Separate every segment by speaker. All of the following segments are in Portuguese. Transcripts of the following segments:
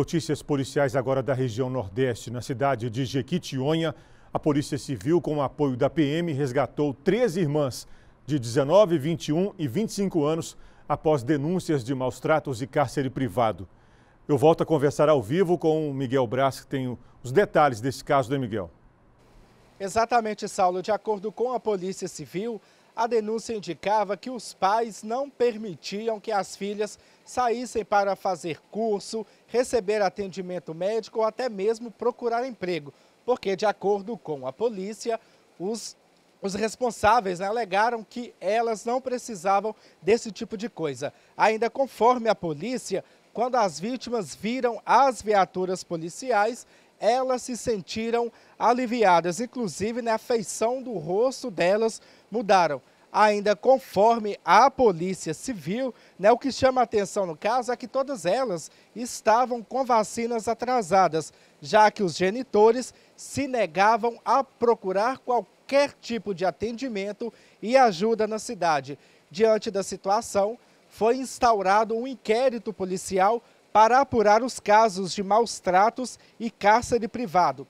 Speaker 1: Notícias policiais agora da região Nordeste. Na cidade de Jequitinhonha, a Polícia Civil, com o apoio da PM, resgatou três irmãs de 19, 21 e 25 anos após denúncias de maus tratos e cárcere privado. Eu volto a conversar ao vivo com o Miguel Brás, que tem os detalhes desse caso, né, Miguel?
Speaker 2: Exatamente, Saulo. De acordo com a Polícia Civil, a denúncia indicava que os pais não permitiam que as filhas saíssem para fazer curso, receber atendimento médico ou até mesmo procurar emprego, porque, de acordo com a polícia, os os responsáveis né, alegaram que elas não precisavam desse tipo de coisa. Ainda conforme a polícia, quando as vítimas viram as viaturas policiais, elas se sentiram aliviadas, inclusive na né, feição do rosto delas mudaram. Ainda conforme a Polícia Civil, né, o que chama a atenção no caso é que todas elas estavam com vacinas atrasadas, já que os genitores se negavam a procurar qualquer tipo de atendimento e ajuda na cidade. Diante da situação, foi instaurado um inquérito policial para apurar os casos de maus tratos e cárcere privado.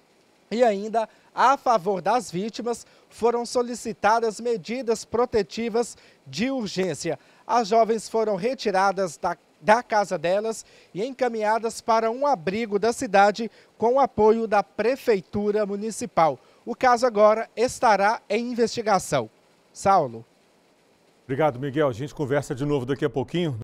Speaker 2: E ainda, a favor das vítimas, foram solicitadas medidas protetivas de urgência. As jovens foram retiradas da, da casa delas e encaminhadas para um abrigo da cidade com o apoio da Prefeitura Municipal. O caso
Speaker 1: agora estará em investigação. Saulo. Obrigado, Miguel. A gente conversa de novo daqui a pouquinho.